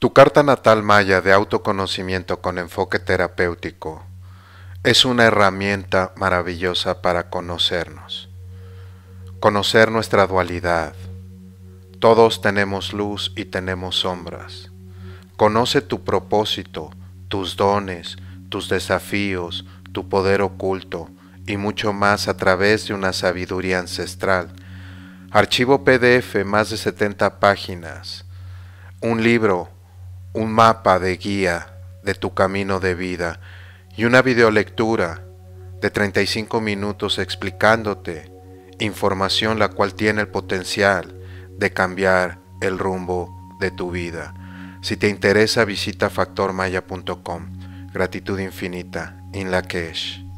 Tu carta natal maya de autoconocimiento con enfoque terapéutico es una herramienta maravillosa para conocernos, conocer nuestra dualidad. Todos tenemos luz y tenemos sombras. Conoce tu propósito, tus dones, tus desafíos, tu poder oculto y mucho más a través de una sabiduría ancestral. Archivo PDF más de 70 páginas. Un libro un mapa de guía de tu camino de vida y una videolectura de 35 minutos explicándote información la cual tiene el potencial de cambiar el rumbo de tu vida. Si te interesa visita factormaya.com. Gratitud infinita. In es.